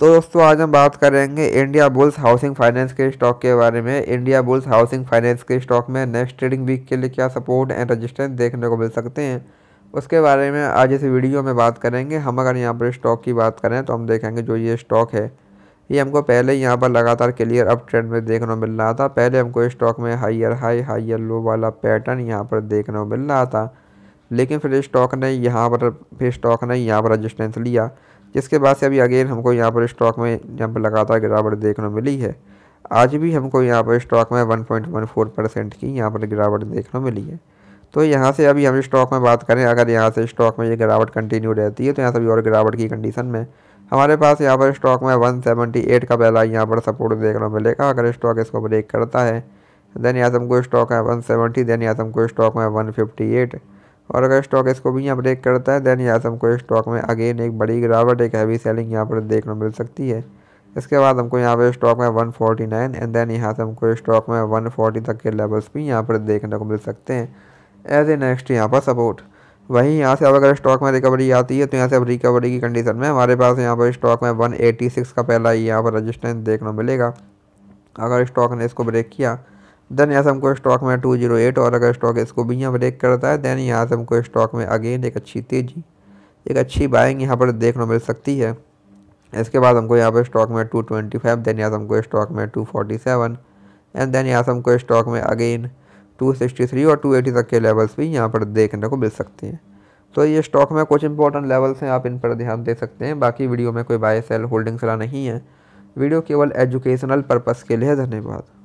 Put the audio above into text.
तो दोस्तों आज हम बात करेंगे इंडिया बुल्स हाउसिंग फाइनेंस के स्टॉक के बारे में इंडिया बुल्स हाउसिंग फाइनेंस के स्टॉक में नेक्स्ट ट्रेडिंग वीक के लिए क्या सपोर्ट एंड रजिस्टेंस देखने को मिल सकते हैं उसके बारे में आज इस वीडियो में बात करेंगे हम अगर यहाँ पर स्टॉक की बात करें तो हम देखेंगे जो ये स्टॉक है ये हमको पहले यहाँ पर लगातार क्लियर अप ट्रेंड में देखने को मिल रहा था पहले हमको स्टॉक में हाइयर हाई हाइयर लो वाला पैटर्न यहाँ पर देखने को मिल रहा था लेकिन फिर स्टॉक ने यहाँ पर फिर स्टॉक ने यहाँ पर रजिस्टेंस लिया जिसके बाद से अभी अगेन हमको यहाँ पर स्टॉक में जंप लगातार गिरावट देखने मिली है आज भी हमको यहाँ पर स्टॉक में 1.14 परसेंट की यहाँ पर गिरावट देखने मिली है तो यहाँ से अभी हम स्टॉक में बात करें अगर यहाँ से स्टॉक में ये गिरावट कंटिन्यू रहती है तो यहाँ से अभी और गिरावट की कंडीशन में हमारे पास यहाँ पर स्टॉक में एट का पहला यहाँ पर सपोर्ट देखने मिलेगा अगर स्टॉक इसको ब्रेक करता है देन यादम को स्टॉक है वन देन यहाँ को स्टॉक में एट और अगर स्टॉक इसको भी यहाँ ब्रेक करता है देन यहाँ से हमको स्टॉक में अगेन एक बड़ी गिरावट एक हैवी सेलिंग यहाँ पर देखने मिल सकती है इसके बाद हमको यहाँ पर स्टॉक में 149 एंड देन यहाँ से हमको स्टॉक में 140 तक के लेवल्स भी यहाँ पर देखने को मिल सकते हैं एज ए नेक्स्ट यहाँ पर सपोर्ट वहीं यहाँ से अब अगर स्टॉक में रिकवरी आती है तो यहाँ से अब रिकवरी की कंडीशन में हमारे पास यहाँ पर स्टॉक में 186 का पहला यहाँ पर रजिस्टेंस देखने मिलेगा अगर स्टॉक ने इसको ब्रेक किया देन यहाँ से हमको स्टॉक में टू जीरो एट और अगर स्टॉक इसको भी यहाँ ब्रेक करता है देन यहाँ से हमको स्टॉक में अगेन एक अच्छी तेज़ी एक अच्छी बाइंग यहाँ पर देखने मिल सकती है इसके बाद हमको यहाँ पर स्टॉक में टू ट्वेंटी फाइव देन यहाँ से हमको स्टॉक में two forty seven and then यहाँ से हमको स्टॉक में अगेन टू सिक्सटी थ्री और टू एटी तक के लेवल्स भी यहाँ पर देखने को मिल सकते हैं तो ये स्टॉक में कुछ इंपॉर्टेंट लेवल्स हैं आप इन पर ध्यान दे सकते हैं बाकी वीडियो में कोई बाय सेल होल्डिंग सलाह नहीं है वीडियो केवल एजुकेशनल पर्पज़ के लिए धन्यवाद